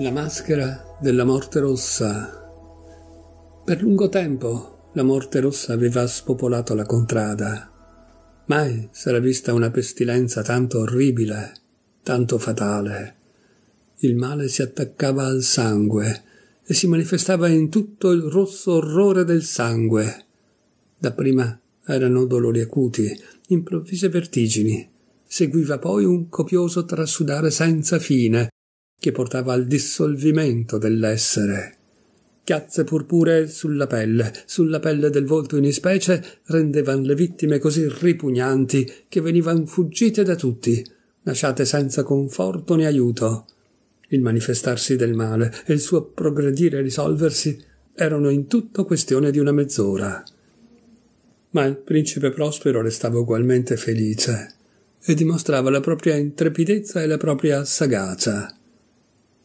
La maschera della morte rossa. Per lungo tempo la morte rossa aveva spopolato la contrada. Mai s'era vista una pestilenza tanto orribile, tanto fatale. Il male si attaccava al sangue e si manifestava in tutto il rosso orrore del sangue. Dapprima erano dolori acuti, improvvise vertigini. Seguiva poi un copioso trasudare senza fine, che portava al dissolvimento dell'essere. Chiazze purpure sulla pelle, sulla pelle del volto in ispecie, rendevano le vittime così ripugnanti che venivano fuggite da tutti, lasciate senza conforto né aiuto. Il manifestarsi del male e il suo progredire e risolversi erano in tutto questione di una mezz'ora. Ma il principe Prospero restava ugualmente felice e dimostrava la propria intrepidezza e la propria sagacia.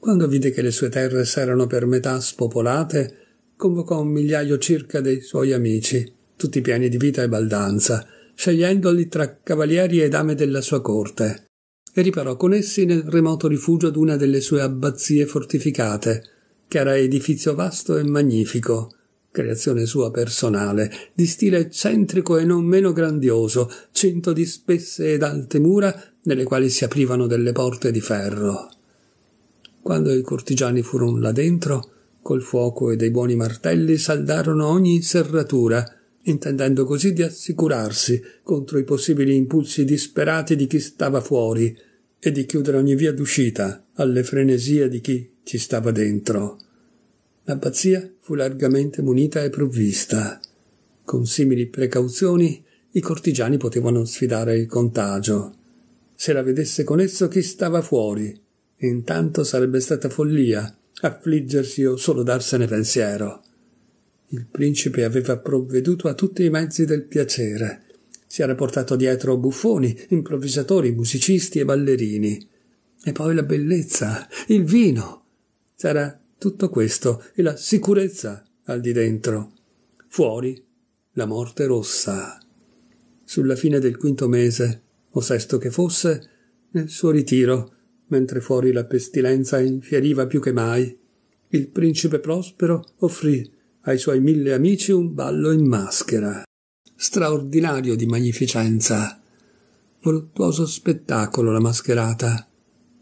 Quando vide che le sue terre s'erano per metà spopolate, convocò un migliaio circa dei suoi amici, tutti pieni di vita e baldanza, scegliendoli tra cavalieri e dame della sua corte, e riparò con essi nel remoto rifugio d'una delle sue abbazie fortificate, che era edificio vasto e magnifico, creazione sua personale, di stile eccentrico e non meno grandioso, cinto di spesse ed alte mura nelle quali si aprivano delle porte di ferro. Quando i cortigiani furono là dentro, col fuoco e dei buoni martelli saldarono ogni serratura, intendendo così di assicurarsi contro i possibili impulsi disperati di chi stava fuori e di chiudere ogni via d'uscita alle frenesie di chi ci stava dentro. L'abbazia fu largamente munita e provvista. Con simili precauzioni i cortigiani potevano sfidare il contagio. Se la vedesse con esso chi stava fuori, Intanto sarebbe stata follia affliggersi o solo darsene pensiero. Il principe aveva provveduto a tutti i mezzi del piacere. Si era portato dietro buffoni, improvvisatori, musicisti e ballerini. E poi la bellezza, il vino. C'era tutto questo e la sicurezza al di dentro. Fuori la morte rossa. Sulla fine del quinto mese, o sesto che fosse, nel suo ritiro, mentre fuori la pestilenza infieriva più che mai, il principe Prospero offrì ai suoi mille amici un ballo in maschera, straordinario di magnificenza. Voluttuoso spettacolo la mascherata,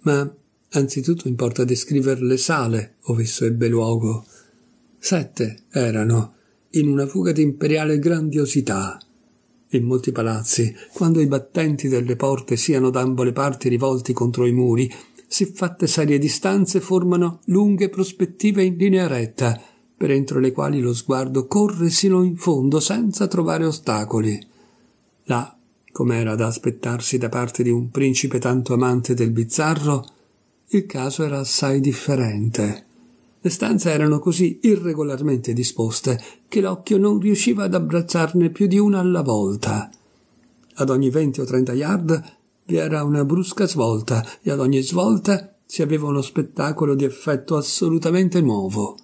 ma anzitutto importa descrivere le sale ove esso ebbe luogo. Sette erano, in una fuga d'imperiale grandiosità, in molti palazzi, quando i battenti delle porte siano da ambo le parti rivolti contro i muri, siffatte serie distanze formano lunghe prospettive in linea retta, per entro le quali lo sguardo corre sino in fondo senza trovare ostacoli. Là, come era da aspettarsi da parte di un principe tanto amante del bizzarro, il caso era assai differente. Le stanze erano così irregolarmente disposte che l'occhio non riusciva ad abbracciarne più di una alla volta. Ad ogni venti o trenta yard vi era una brusca svolta e ad ogni svolta si aveva uno spettacolo di effetto assolutamente nuovo.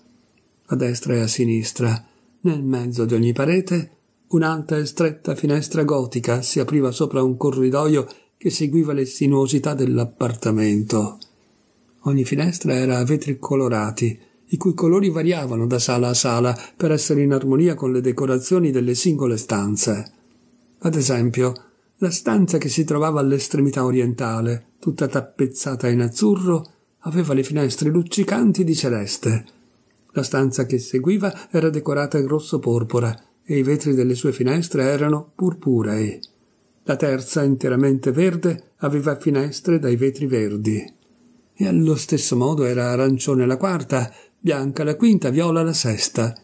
A destra e a sinistra, nel mezzo di ogni parete, un'alta e stretta finestra gotica si apriva sopra un corridoio che seguiva le sinuosità dell'appartamento. Ogni finestra era a vetri colorati, i cui colori variavano da sala a sala per essere in armonia con le decorazioni delle singole stanze. Ad esempio, la stanza che si trovava all'estremità orientale, tutta tappezzata in azzurro, aveva le finestre luccicanti di celeste. La stanza che seguiva era decorata in rosso porpora e i vetri delle sue finestre erano purpurei. La terza, interamente verde, aveva finestre dai vetri verdi e allo stesso modo era arancione la quarta, bianca la quinta, viola la sesta.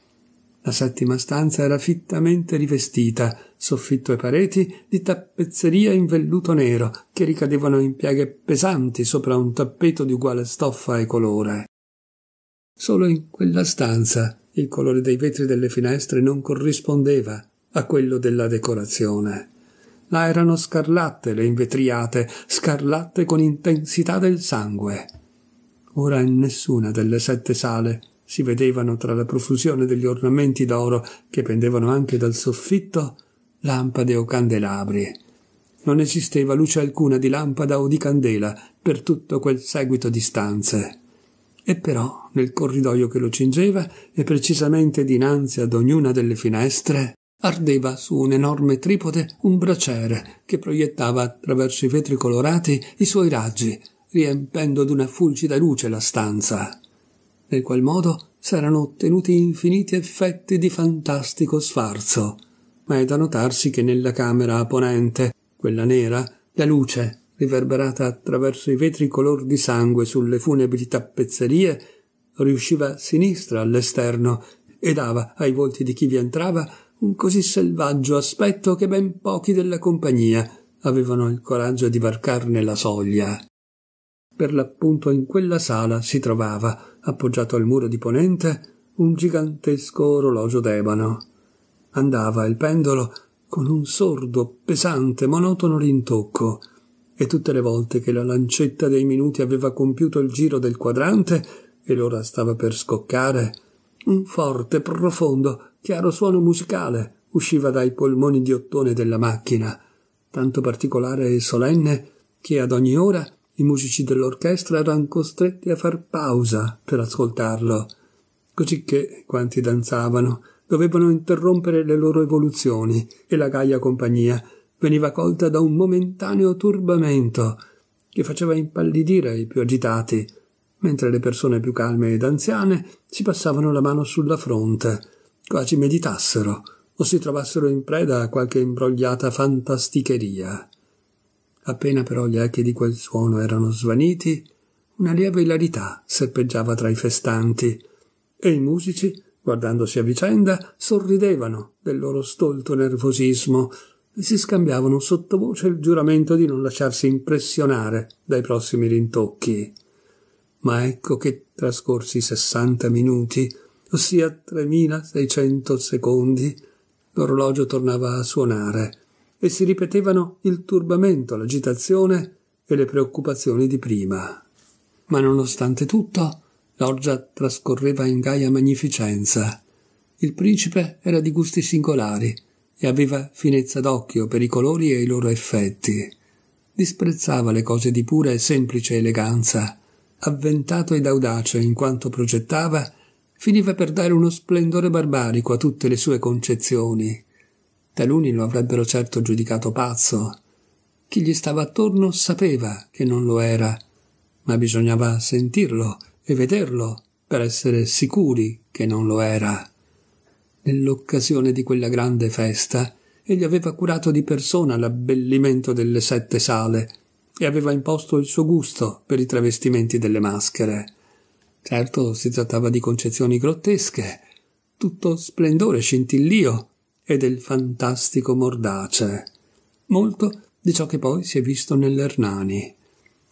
La settima stanza era fittamente rivestita, soffitto e pareti, di tappezzeria in velluto nero, che ricadevano in pieghe pesanti sopra un tappeto di uguale stoffa e colore. Solo in quella stanza il colore dei vetri delle finestre non corrispondeva a quello della decorazione. Là erano scarlatte le invetriate, scarlatte con intensità del sangue. Ora in nessuna delle sette sale si vedevano tra la profusione degli ornamenti d'oro che pendevano anche dal soffitto lampade o candelabri. Non esisteva luce alcuna di lampada o di candela per tutto quel seguito di stanze. E però, nel corridoio che lo cingeva e precisamente dinanzi ad ognuna delle finestre, ardeva su un enorme tripode un braciere che proiettava attraverso i vetri colorati i suoi raggi, riempendo d'una fulgida luce la stanza. Nel qual modo s'erano ottenuti infiniti effetti di fantastico sfarzo. Ma è da notarsi che nella camera a ponente, quella nera, la luce, riverberata attraverso i vetri color di sangue sulle funebri tappezzerie, riusciva sinistra all'esterno e dava ai volti di chi vi entrava un così selvaggio aspetto che ben pochi della compagnia avevano il coraggio di varcarne la soglia. Per l'appunto in quella sala si trovava, appoggiato al muro di ponente, un gigantesco orologio d'ebano. Andava il pendolo con un sordo, pesante, monotono rintocco, e tutte le volte che la lancetta dei minuti aveva compiuto il giro del quadrante e l'ora stava per scoccare, un forte, profondo, chiaro suono musicale usciva dai polmoni di ottone della macchina, tanto particolare e solenne che ad ogni ora i musici dell'orchestra erano costretti a far pausa per ascoltarlo, cosicché quanti danzavano dovevano interrompere le loro evoluzioni e la gaia compagnia veniva colta da un momentaneo turbamento che faceva impallidire i più agitati, mentre le persone più calme ed anziane si passavano la mano sulla fronte quasi meditassero o si trovassero in preda a qualche imbrogliata fantasticheria. Appena però gli echi di quel suono erano svaniti, una lieve ilarità serpeggiava tra i festanti, e i musici, guardandosi a vicenda, sorridevano del loro stolto nervosismo e si scambiavano sottovoce il giuramento di non lasciarsi impressionare dai prossimi rintocchi. Ma ecco che, trascorsi sessanta minuti, ossia 3600 secondi, l'orologio tornava a suonare e si ripetevano il turbamento, l'agitazione e le preoccupazioni di prima. Ma nonostante tutto, l'orgia trascorreva in gaia magnificenza. Il principe era di gusti singolari e aveva finezza d'occhio per i colori e i loro effetti. Disprezzava le cose di pura e semplice eleganza, avventato ed audace in quanto progettava finiva per dare uno splendore barbarico a tutte le sue concezioni. Taluni lo avrebbero certo giudicato pazzo. Chi gli stava attorno sapeva che non lo era, ma bisognava sentirlo e vederlo per essere sicuri che non lo era. Nell'occasione di quella grande festa, egli aveva curato di persona l'abbellimento delle sette sale e aveva imposto il suo gusto per i travestimenti delle maschere. Certo si trattava di concezioni grottesche, tutto splendore scintillio e del fantastico mordace. Molto di ciò che poi si è visto nell'Ernani.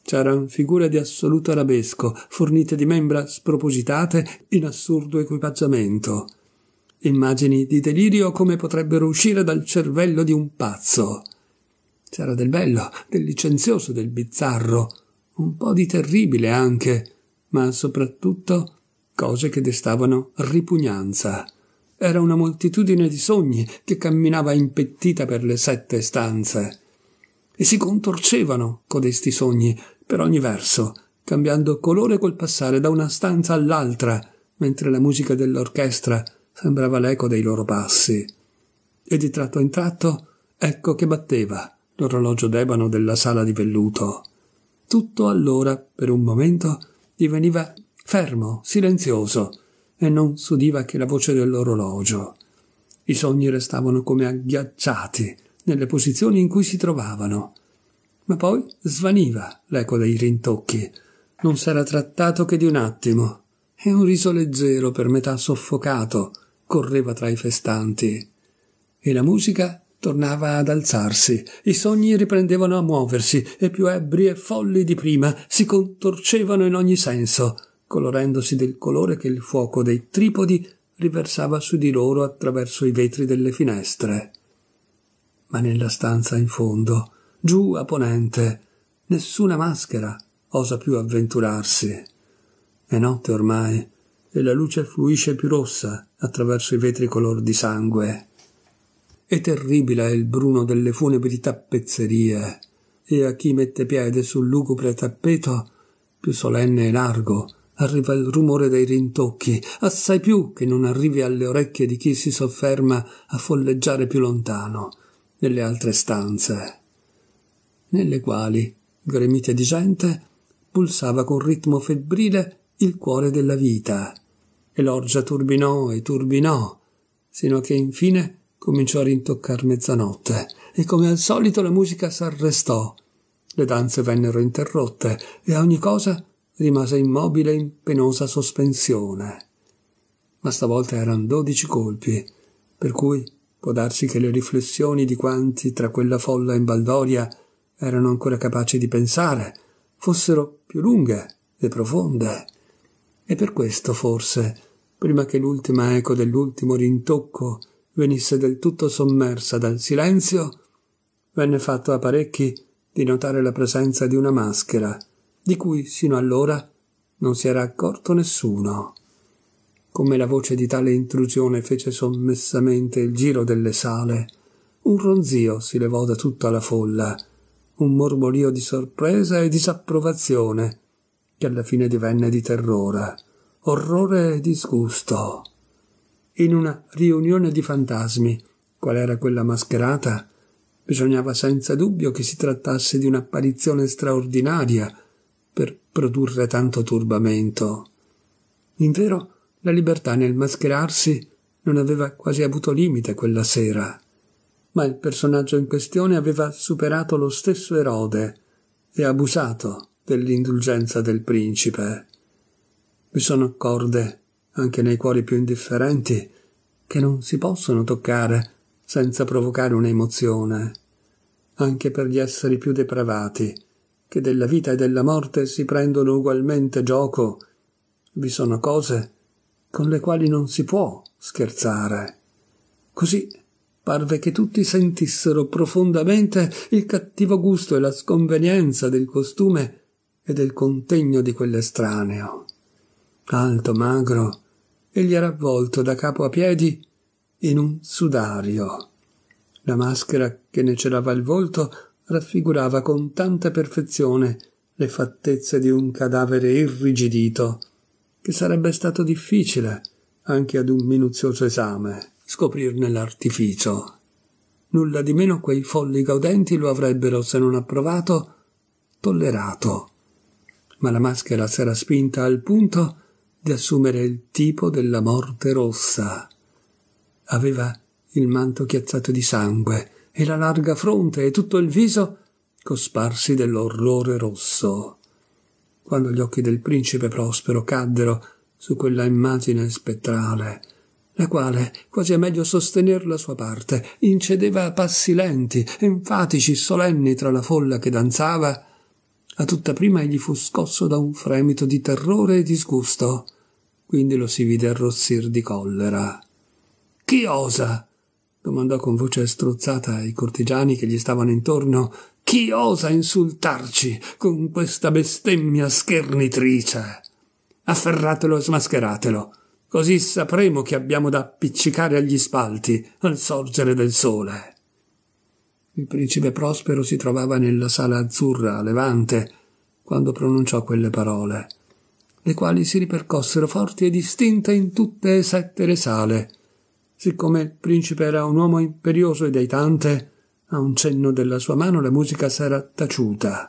C'eran figure di assoluto arabesco, fornite di membra spropositate in assurdo equipaggiamento. Immagini di delirio come potrebbero uscire dal cervello di un pazzo. C'era del bello, del licenzioso, del bizzarro, un po' di terribile anche, ma soprattutto cose che destavano ripugnanza. Era una moltitudine di sogni che camminava impettita per le sette stanze. E si contorcevano codesti sogni per ogni verso, cambiando colore col passare da una stanza all'altra, mentre la musica dell'orchestra sembrava l'eco dei loro passi. E di tratto in tratto ecco che batteva l'orologio d'ebano della sala di velluto. Tutto allora, per un momento, diveniva fermo, silenzioso, e non s'udiva che la voce dell'orologio. I sogni restavano come agghiacciati nelle posizioni in cui si trovavano. Ma poi svaniva l'eco dei rintocchi. Non s'era trattato che di un attimo, e un riso leggero, per metà soffocato, correva tra i festanti. E la musica Tornava ad alzarsi, i sogni riprendevano a muoversi e più ebri e folli di prima si contorcevano in ogni senso, colorendosi del colore che il fuoco dei tripodi riversava su di loro attraverso i vetri delle finestre. Ma nella stanza in fondo, giù a ponente, nessuna maschera osa più avventurarsi. È notte ormai e la luce fluisce più rossa attraverso i vetri color di sangue e terribile è il bruno delle funebri tappezzerie, e a chi mette piede sul lugubre tappeto, più solenne e largo, arriva il rumore dei rintocchi, assai più che non arrivi alle orecchie di chi si sofferma a folleggiare più lontano, nelle altre stanze, nelle quali, gremite di gente, pulsava con ritmo febbrile il cuore della vita, e l'orgia turbinò e turbinò, sino a che infine Cominciò a rintoccar mezzanotte e come al solito la musica s'arrestò. Le danze vennero interrotte e ogni cosa rimase immobile in penosa sospensione. Ma stavolta erano dodici colpi, per cui può darsi che le riflessioni di quanti tra quella folla in baldoria erano ancora capaci di pensare fossero più lunghe e profonde. E per questo forse, prima che l'ultima eco dell'ultimo rintocco venisse del tutto sommersa dal silenzio, venne fatto a parecchi di notare la presenza di una maschera, di cui sino allora non si era accorto nessuno. Come la voce di tale intrusione fece sommessamente il giro delle sale, un ronzio si levò da tutta la folla, un mormorio di sorpresa e disapprovazione, che alla fine divenne di terrore, orrore e disgusto in una riunione di fantasmi. Qual era quella mascherata? Bisognava senza dubbio che si trattasse di un'apparizione straordinaria per produrre tanto turbamento. Invero, la libertà nel mascherarsi non aveva quasi avuto limite quella sera. Ma il personaggio in questione aveva superato lo stesso Erode e abusato dell'indulgenza del principe. Mi sono accorde anche nei cuori più indifferenti, che non si possono toccare senza provocare un'emozione, anche per gli esseri più depravati, che della vita e della morte si prendono ugualmente gioco, vi sono cose con le quali non si può scherzare. Così parve che tutti sentissero profondamente il cattivo gusto e la sconvenienza del costume e del contegno di quell'estraneo. Alto, magro, egli era avvolto da capo a piedi in un sudario. La maschera che ne celava il volto raffigurava con tanta perfezione le fattezze di un cadavere irrigidito, che sarebbe stato difficile, anche ad un minuzioso esame, scoprirne l'artificio. Nulla di meno quei folli gaudenti lo avrebbero, se non approvato, tollerato. Ma la maschera s'era spinta al punto di assumere il tipo della morte rossa. Aveva il manto chiazzato di sangue e la larga fronte e tutto il viso cosparsi dell'orrore rosso. Quando gli occhi del principe Prospero caddero su quella immagine spettrale, la quale, quasi a meglio sostener la sua parte, incedeva a passi lenti, enfatici, solenni tra la folla che danzava, a tutta prima egli fu scosso da un fremito di terrore e disgusto, quindi lo si vide arrossir di collera. Chi osa? domandò con voce strozzata ai cortigiani che gli stavano intorno. Chi osa insultarci con questa bestemmia schernitrice? Afferratelo e smascheratelo, così sapremo che abbiamo da appiccicare agli spalti al sorgere del sole. Il principe Prospero si trovava nella sala azzurra a Levante quando pronunciò quelle parole, le quali si ripercossero forti e distinte in tutte e sette le sale. Siccome il principe era un uomo imperioso e dei aitante, a un cenno della sua mano la musica s'era taciuta.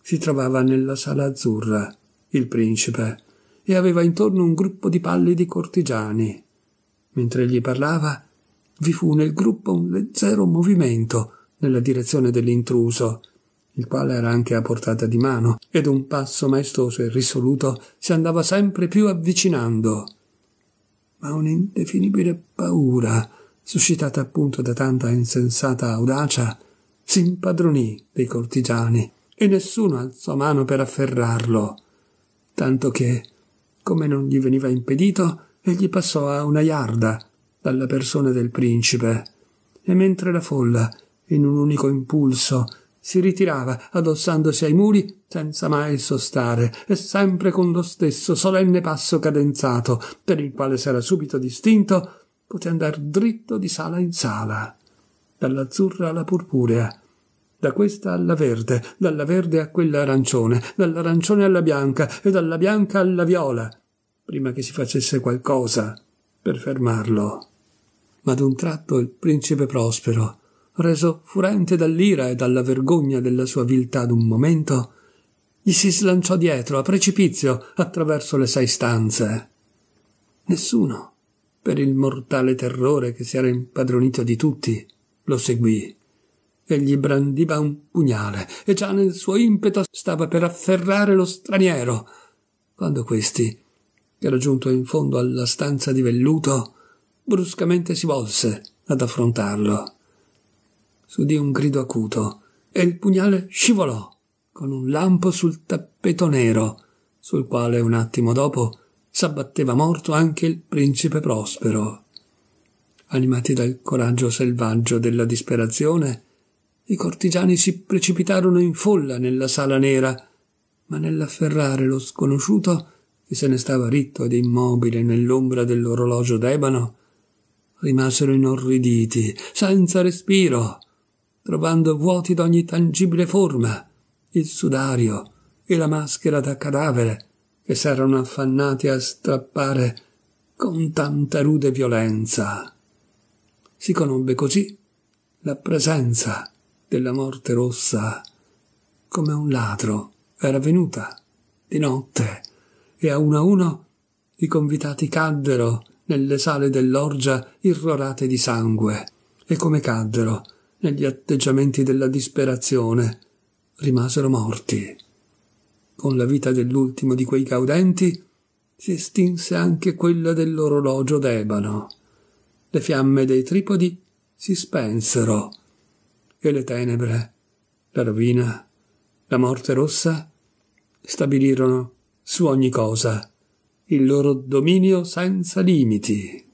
Si trovava nella sala azzurra il principe e aveva intorno un gruppo di pallidi cortigiani. Mentre egli parlava, vi fu nel gruppo un leggero movimento nella direzione dell'intruso, il quale era anche a portata di mano, ed un passo maestoso e risoluto si andava sempre più avvicinando. Ma un'indefinibile paura, suscitata appunto da tanta insensata audacia, si impadronì dei cortigiani e nessuno alzò mano per afferrarlo, tanto che, come non gli veniva impedito, egli passò a una yarda dalla persona del principe. E mentre la folla, in un unico impulso, si ritirava addossandosi ai muri senza mai sostare e sempre con lo stesso solenne passo cadenzato per il quale s'era subito distinto poté andare dritto di sala in sala dall'azzurra alla purpurea da questa alla verde dalla verde a quella arancione dall'arancione alla bianca e dalla bianca alla viola prima che si facesse qualcosa per fermarlo ma d'un tratto il principe Prospero, reso furente dall'ira e dalla vergogna della sua viltà d'un momento, gli si slanciò dietro a precipizio attraverso le sei stanze. Nessuno, per il mortale terrore che si era impadronito di tutti, lo seguì e gli brandiva un pugnale e già nel suo impeto stava per afferrare lo straniero quando questi, che era giunto in fondo alla stanza di velluto, bruscamente si volse ad affrontarlo. S'udì un grido acuto e il pugnale scivolò con un lampo sul tappeto nero, sul quale un attimo dopo s'abbatteva morto anche il principe Prospero. Animati dal coraggio selvaggio della disperazione, i cortigiani si precipitarono in folla nella sala nera, ma nell'afferrare lo sconosciuto che se ne stava ritto ed immobile nell'ombra dell'orologio d'ebano, rimasero inorriditi, senza respiro, trovando vuoti d'ogni tangibile forma, il sudario e la maschera da cadavere che s'erano affannati a strappare con tanta rude violenza. Si conobbe così la presenza della morte rossa, come un ladro era venuta di notte, e a uno a uno i convitati caddero nelle sale dell'orgia irrorate di sangue, e come caddero, negli atteggiamenti della disperazione, rimasero morti. Con la vita dell'ultimo di quei gaudenti si estinse anche quella dell'orologio d'ebano. Le fiamme dei tripodi si spensero e le tenebre, la rovina, la morte rossa stabilirono su ogni cosa il loro dominio senza limiti.